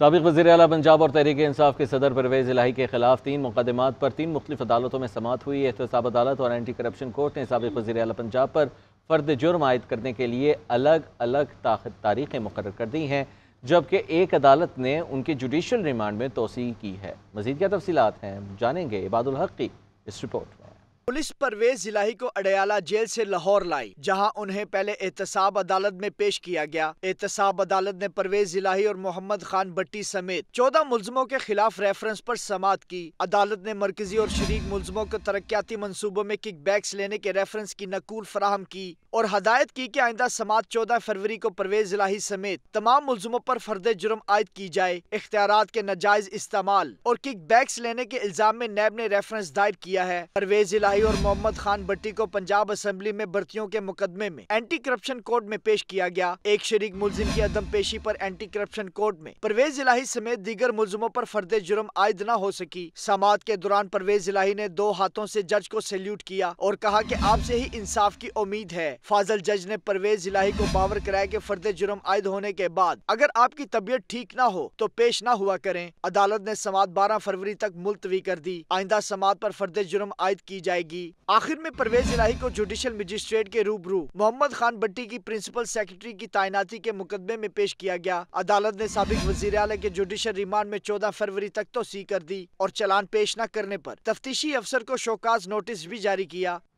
सबक वजी अला पंजाब और तहरीक इंसाफ के सदर परवेज इलाही के खिलाफ तीन मुकदमा पर तीन मुख्तफ अदालतों में समात हुई एहतसाब अदालत और एंटी करप्शन कोर्ट ने सबक वजी अला पंजाब पर फर्द जुर्म आयद करने के लिए अलग अलग तारीखें मुकर कर दी हैं जबकि एक अदालत ने उनके जुडिशल रिमांड में तोसी की है मजीद क्या तफसीत हैं जानेंगे इबादुल हक की इस रिपोर्ट में पुलिस परवेज जिलाही को अडयाला जेल से लाहौर लाई जहां उन्हें पहले एहतसाब अदालत में पेश किया गया एहतसाब अदालत ने परवेज जिलाही और मोहम्मद खान भट्टी समेत चौदह मुलजमों के खिलाफ रेफरेंस पर समात की अदालत ने मरकजी और शरीक मुलजमों को तरक्याती मनसूबों में किक बैग्स लेने के रेफरेंस की नकूल फराहम की और हदायत की की आइंदा समात चौदह फरवरी को परवेज जिलाही समेत तमाम मुलजमों पर फर्द जुर्म आयद की जाए इख्तियार के नजायज इस्तेमाल और किक बैग्स लेने के इल्जाम में नैब ने रेफरेंस दायर किया है परवेज जिलाही भाई और मोहम्मद खान भट्टी को पंजाब असम्बली में भर्तियों के मुकदमे में एंटी करप्शन कोर्ट में पेश किया गया एक शरीक मुलजिम की अदम पेशी आरोप एंटी करप्शन कोर्ट में परवेज इलाही समेत दीगर मुलजमों आरोप फर्द जुर्म आयद न हो सकी समात के दौरान परवेज इलाही ने दो हाथों ऐसी जज को सैल्यूट किया और कहा की आपसे ही इंसाफ की उम्मीद है फाजल जज ने परवेज इलाही को बावर कराया की फर्द जुर्म आयद होने के बाद अगर आपकी तबीयत ठीक न हो तो पेश न हुआ करें अदालत ने समात बारह फरवरी तक मुलतवी कर दी आइंदा समात आरोप फर्द जुर्म आयद की जाए जाएगी आखिर में परवेज इलाही को जुडिशल मजिस्ट्रेट के रूबरू मोहम्मद खान भट्टी की प्रिंसिपल सेक्रेटरी की तैनाती के मुकदमे में पेश किया गया अदालत ने सबक वजी अला के जुडिशल रिमांड में चौदह फरवरी तक तो सी कर दी और चलान पेश न करने आरोप तफ्तीशी अफसर को शोकाज नोटिस भी जारी किया